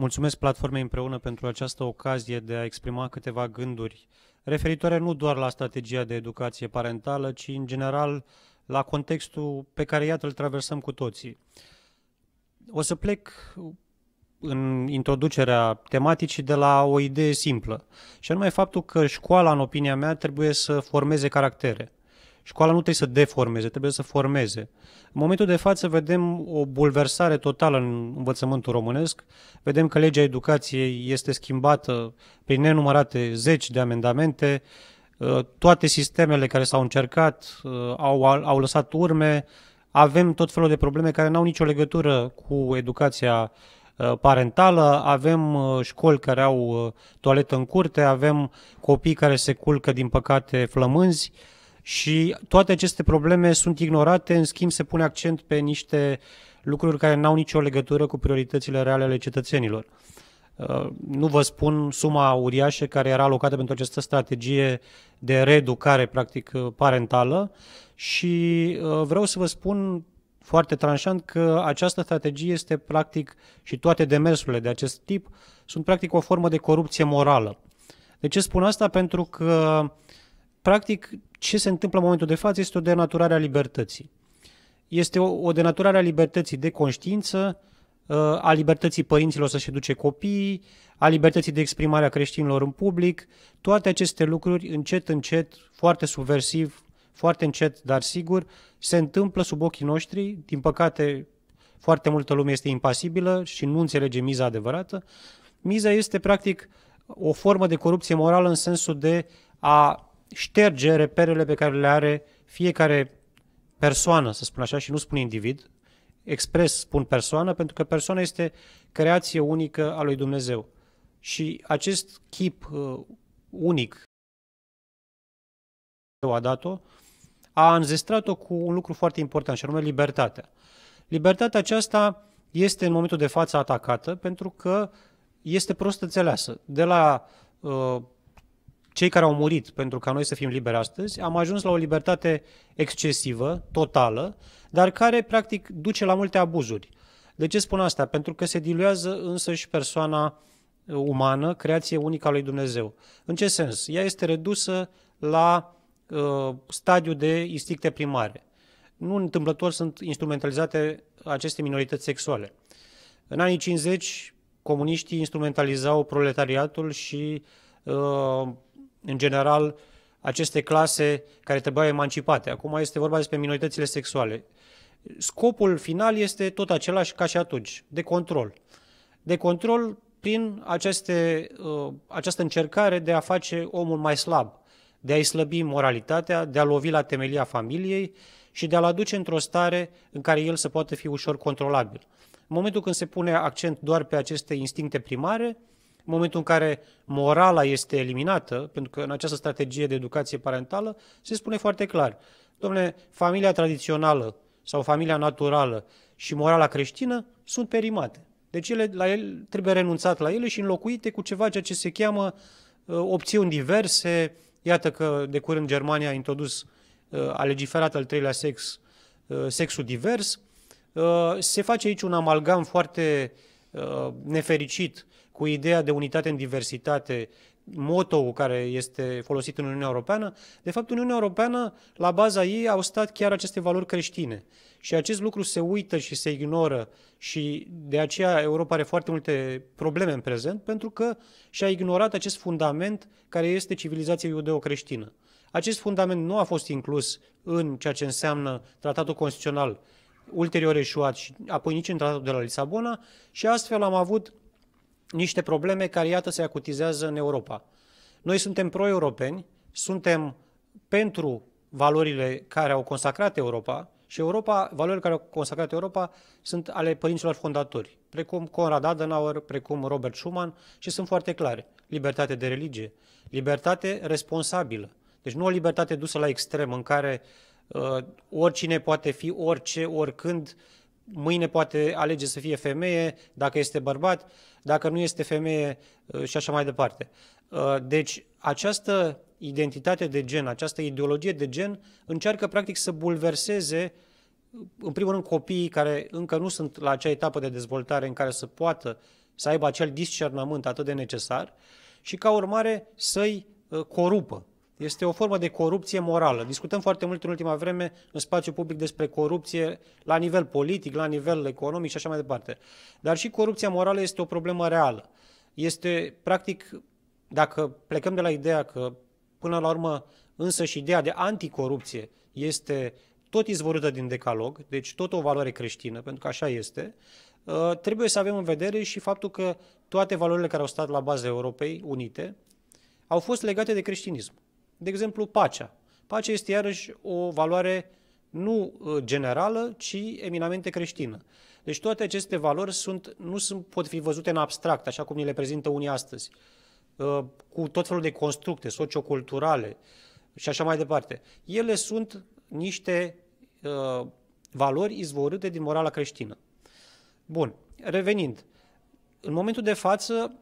Mulțumesc platformei împreună pentru această ocazie de a exprima câteva gânduri referitoare nu doar la strategia de educație parentală, ci în general la contextul pe care iată îl traversăm cu toții. O să plec în introducerea tematicii de la o idee simplă, și anume faptul că școala, în opinia mea, trebuie să formeze caractere. Școala nu trebuie să deformeze, trebuie să formeze. În momentul de față vedem o bulversare totală în învățământul românesc. Vedem că legea educației este schimbată prin nenumărate zeci de amendamente. Uh, toate sistemele care s-au încercat uh, au, au lăsat urme. Avem tot felul de probleme care n-au nicio legătură cu educația uh, parentală, avem școli care au toaletă în curte, avem copii care se culcă, din păcate, flămânzi. Și toate aceste probleme sunt ignorate, în schimb se pune accent pe niște lucruri care n-au nicio legătură cu prioritățile reale ale cetățenilor. Uh, nu vă spun suma uriașă care era alocată pentru această strategie de reeducare, practic, uh, parentală și uh, vreau să vă spun foarte tranșant că această strategie este practic și toate demersurile de acest tip sunt practic o formă de corupție morală. De ce spun asta? Pentru că uh, practic, ce se întâmplă în momentul de față este o denaturare a libertății. Este o, o denaturare a libertății de conștiință, uh, a libertății părinților să-și educe copiii, a libertății de exprimare a creștinilor în public, toate aceste lucruri, încet, încet, foarte subversiv, foarte încet, dar sigur, se întâmplă sub ochii noștri. Din păcate, foarte multă lume este impasibilă și nu înțelege miza adevărată. Miza este, practic, o formă de corupție morală în sensul de a șterge reperele pe care le are fiecare persoană, să spun așa, și nu spun individ, expres spun persoană, pentru că persoana este creație unică a lui Dumnezeu. Și acest chip uh, unic a dat-o, a înzestrat-o cu un lucru foarte important, și anume libertatea. Libertatea aceasta este în momentul de față atacată pentru că este prost înțeleasă. De la uh, cei care au murit pentru ca noi să fim liberi astăzi, am ajuns la o libertate excesivă, totală, dar care practic duce la multe abuzuri. De ce spun asta? Pentru că se diluează însă și persoana umană, creație unică a lui Dumnezeu. În ce sens? Ea este redusă la uh, stadiu de instincte primare. Nu întâmplător sunt instrumentalizate aceste minorități sexuale. În anii 50, comuniștii instrumentalizau proletariatul și uh, în general, aceste clase care trebuiau emancipate. Acum este vorba despre minoritățile sexuale. Scopul final este tot același ca și atunci, de control. De control prin aceste, uh, această încercare de a face omul mai slab, de a-i slăbi moralitatea, de a lovi la temelia familiei și de a-l aduce într-o stare în care el să poată fi ușor controlabil. În momentul când se pune accent doar pe aceste instincte primare, în momentul în care morala este eliminată, pentru că în această strategie de educație parentală se spune foarte clar, domnule, familia tradițională sau familia naturală și morala creștină sunt perimate. Deci ele, la el, trebuie renunțat la ele și înlocuite cu ceva ceea ce se cheamă uh, opțiuni diverse. Iată că de curând Germania a introdus, uh, a legiferat al treilea sex, uh, sexul divers. Uh, se face aici un amalgam foarte uh, Uh, nefericit cu ideea de unitate în diversitate, moto care este folosit în Uniunea Europeană, de fapt Uniunea Europeană, la baza ei, au stat chiar aceste valori creștine. Și acest lucru se uită și se ignoră și de aceea Europa are foarte multe probleme în prezent, pentru că și-a ignorat acest fundament care este civilizația iudeo-creștină. Acest fundament nu a fost inclus în ceea ce înseamnă tratatul constituțional ulterior eșuat și apoi nici în tratatul de la Lisabona și astfel am avut niște probleme care, iată, se acutizează în Europa. Noi suntem pro-europeni, suntem pentru valorile care au consacrat Europa și Europa, valorile care au consacrat Europa sunt ale părinților fondatori, precum Conrad Adenauer, precum Robert Schuman și sunt foarte clare. Libertate de religie, libertate responsabilă. Deci nu o libertate dusă la extrem în care uh, Uh, oricine poate fi orice, oricând, mâine poate alege să fie femeie, dacă este bărbat, dacă nu este femeie uh, și așa mai departe. Uh, deci această identitate de gen, această ideologie de gen încearcă practic să bulverseze în primul rând copiii care încă nu sunt la acea etapă de dezvoltare în care să poată să aibă acel discernământ atât de necesar și ca urmare să-i corupă. Este o formă de corupție morală. Discutăm foarte mult în ultima vreme în spațiu public despre corupție la nivel politic, la nivel economic și așa mai departe. Dar și corupția morală este o problemă reală. Este, practic, dacă plecăm de la ideea că, până la urmă, însă și ideea de anticorupție este tot izvorâtă din decalog, deci tot o valoare creștină, pentru că așa este, uh, trebuie să avem în vedere și faptul că toate valorile care au stat la baza Europei Unite au fost legate de creștinism. De exemplu, pacea. Pacea este iarăși o valoare nu uh, generală, ci eminamente creștină. Deci toate aceste valori sunt, nu sunt, pot fi văzute în abstract, așa cum ni le prezintă unii astăzi, uh, cu tot felul de constructe socioculturale și așa mai departe. Ele sunt niște uh, valori izvorâte din morala creștină. Bun, revenind, în momentul de față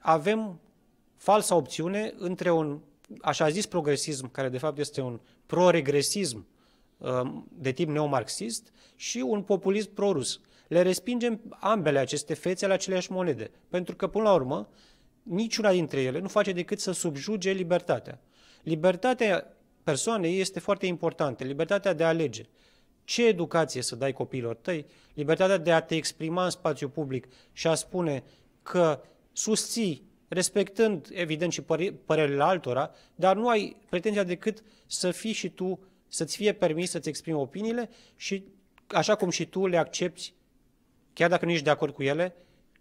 avem falsa opțiune între un așa zis progresism, care de fapt este un pro-regresism um, de tip neomarxist și un populism prorus. Le respingem ambele aceste fețe la aceleași monede, pentru că, până la urmă, niciuna dintre ele nu face decât să subjuge libertatea. Libertatea persoanei este foarte importantă, libertatea de a alege ce educație să dai copiilor tăi, libertatea de a te exprima în spațiu public și a spune că susții respectând, evident, și părerile altora, dar nu ai pretenția decât să fii și tu, să-ți fie permis să-ți exprimi opiniile și așa cum și tu le accepti, chiar dacă nu ești de acord cu ele,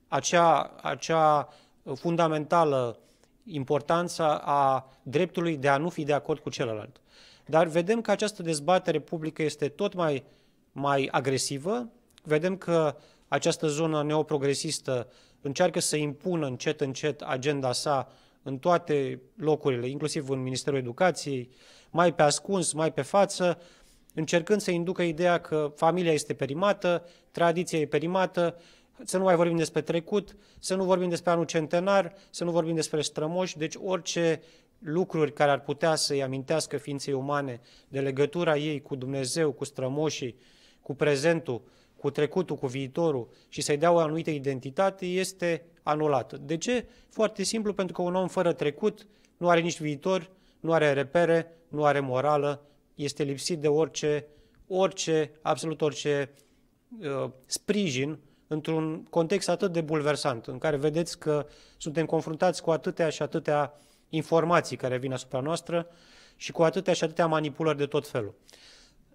acea, acea fundamentală importanță a dreptului de a nu fi de acord cu celălalt. Dar vedem că această dezbatere publică este tot mai, mai agresivă, vedem că această zonă neoprogresistă încearcă să impună încet, încet agenda sa în toate locurile, inclusiv în Ministerul Educației, mai pe ascuns, mai pe față, încercând să inducă ideea că familia este perimată, tradiția e perimată, să nu mai vorbim despre trecut, să nu vorbim despre anul centenar, să nu vorbim despre strămoși, deci orice lucruri care ar putea să-i amintească ființei umane de legătura ei cu Dumnezeu, cu strămoșii, cu prezentul, cu trecutul, cu viitorul și să-i dea o anumită identitate este anulată. De ce? Foarte simplu, pentru că un om fără trecut nu are nici viitor, nu are repere, nu are morală, este lipsit de orice, orice absolut orice uh, sprijin într-un context atât de bulversant, în care vedeți că suntem confruntați cu atâtea și atâtea informații care vin asupra noastră și cu atâtea și atâtea manipulări de tot felul.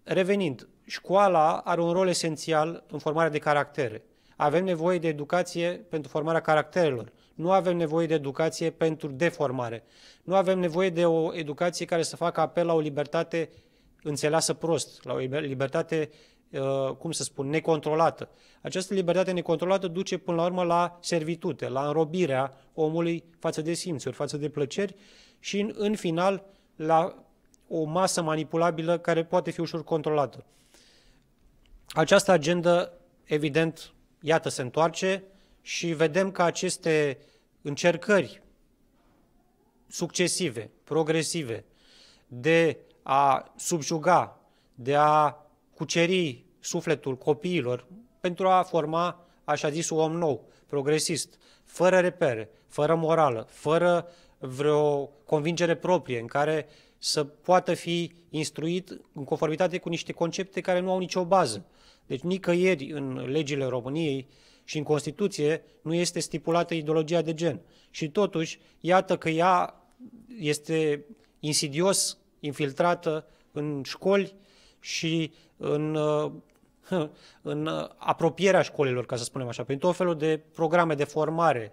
Revenind, școala are un rol esențial în formarea de caractere. Avem nevoie de educație pentru formarea caracterelor. Nu avem nevoie de educație pentru deformare. Nu avem nevoie de o educație care să facă apel la o libertate înțeleasă prost, la o libertate, uh, cum să spun, necontrolată. Această libertate necontrolată duce până la urmă la servitute, la înrobirea omului față de simțuri, față de plăceri și, în, în final, la o masă manipulabilă care poate fi ușor controlată. Această agendă, evident, iată, se întoarce și vedem că aceste încercări succesive, progresive, de a subjuga, de a cuceri sufletul copiilor pentru a forma așa zis om nou, progresist, fără repere, fără morală, fără vreo convingere proprie în care uh, să poată fi instruit în conformitate cu niște concepte care nu au nicio bază. Deci nicăieri în legile României și în Constituție nu este stipulată ideologia de gen. Și totuși, iată că ea este insidios infiltrată în școli și în, în apropierea școlilor, ca să spunem așa, prin tot felul de programe de formare,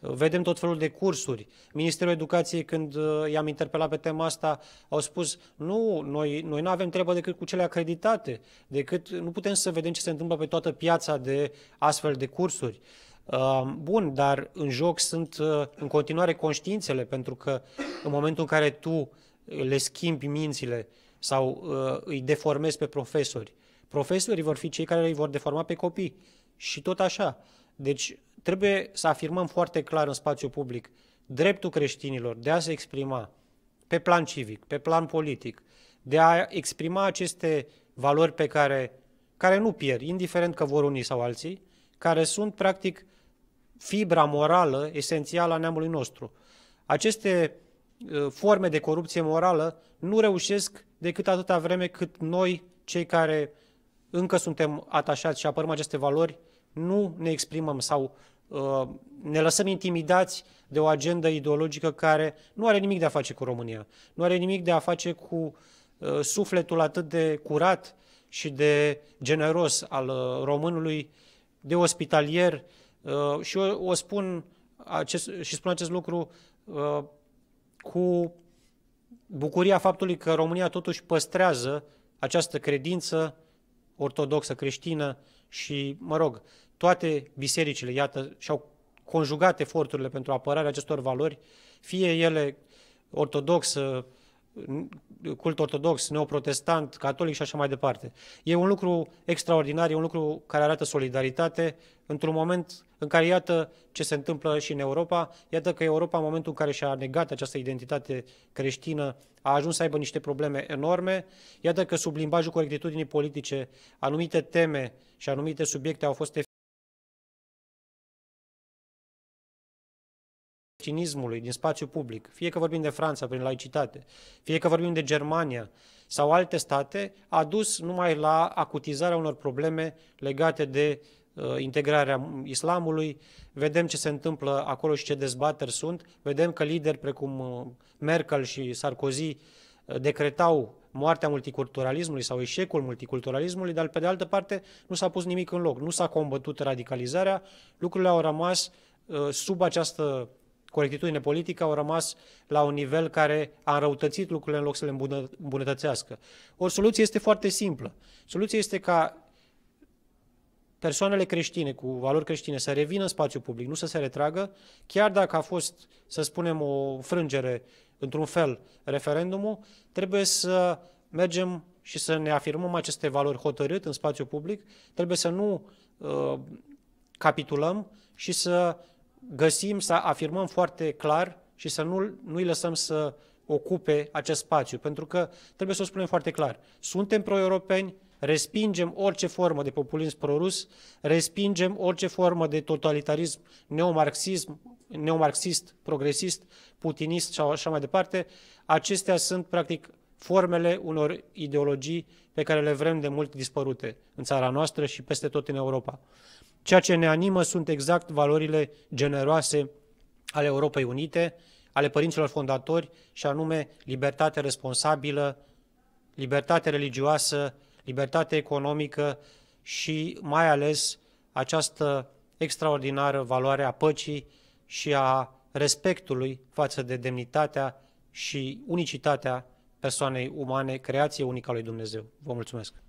Vedem tot felul de cursuri. Ministerul Educației, când uh, i-am interpelat pe tema asta, au spus, nu, noi, noi nu avem treabă decât cu cele acreditate, decât nu putem să vedem ce se întâmplă pe toată piața de astfel de cursuri. Uh, bun, dar în joc sunt uh, în continuare conștiințele, pentru că în momentul în care tu le schimbi mințile sau îi deformezi pe profesori, profesorii vor fi cei care îi vor deforma pe copii. Și tot așa. Deci trebuie să afirmăm foarte clar în spațiu public dreptul creștinilor de a se exprima pe plan civic, pe plan politic, de a exprima aceste valori pe care, care nu pierd, indiferent că vor unii sau alții, care sunt practic fibra morală esențială a neamului nostru. Aceste uh, forme de corupție morală nu reușesc decât atâta vreme cât noi, cei care încă suntem atașați și apărăm aceste valori, nu ne exprimăm sau uh, ne lăsăm intimidați de o agendă ideologică care nu are nimic de a face cu România, nu are nimic de a face cu uh, sufletul atât de curat și de generos al uh, românului, de ospitalier uh, și o, o spun acest, și spun acest lucru uh, cu bucuria faptului că România totuși păstrează această credință ortodoxă creștină și, mă rog, toate bisericile, iată, și-au conjugat eforturile pentru apărarea acestor valori, fie ele ortodox, uh, cult ortodox, neoprotestant, catolic și așa mai departe. E un lucru extraordinar, e un lucru care arată solidaritate într-un moment în care iată ce se întâmplă și în Europa, iată că Europa în momentul în care și-a negat această identitate creștină a ajuns să aibă niște probleme enorme, iată că sub limbajul corectitudinii politice anumite teme și anumite subiecte au fost creștinismului din spațiu public, fie că vorbim de Franța prin laicitate, fie că vorbim de Germania sau alte state, a dus numai la acutizarea unor probleme legate de uh, integrarea islamului, vedem ce se întâmplă acolo și ce dezbateri sunt, vedem că lideri precum uh, Merkel și Sarkozy uh, decretau moartea multiculturalismului sau eșecul multiculturalismului, dar pe de altă parte nu s-a pus nimic în loc, nu s-a combătut radicalizarea, lucrurile au rămas uh, sub această corectitudine politică au rămas la un nivel care a înrăutățit lucrurile în loc să le îmbunătățească. O soluție este foarte simplă. Soluția este ca persoanele creștine cu valori creștine să revină în spațiu public, nu să se retragă, chiar dacă a fost, să spunem, o frângere într-un fel referendumul, trebuie să mergem și să ne afirmăm aceste valori hotărât în spațiu public, trebuie să nu uh, capitulăm și să găsim, să afirmăm foarte clar și să nu, nu-i lăsăm să ocupe acest spațiu. Pentru că trebuie să o spunem foarte clar. Suntem pro-europeni, respingem orice formă de populism prorus, respingem orice formă de totalitarism, neomarxism, neomarxist, progresist, putinist și așa mai departe. Acestea sunt, practic, formele unor ideologii pe care le vrem de mult dispărute în țara noastră și peste tot în Europa. Ceea ce ne animă sunt exact valorile generoase ale Europei Unite, ale părinților fondatori, și anume libertate responsabilă, libertate religioasă, libertate economică și mai ales această extraordinară valoare a păcii și a respectului față de demnitatea și unicitatea persoanei umane, creație unică a lui Dumnezeu. Vă mulțumesc!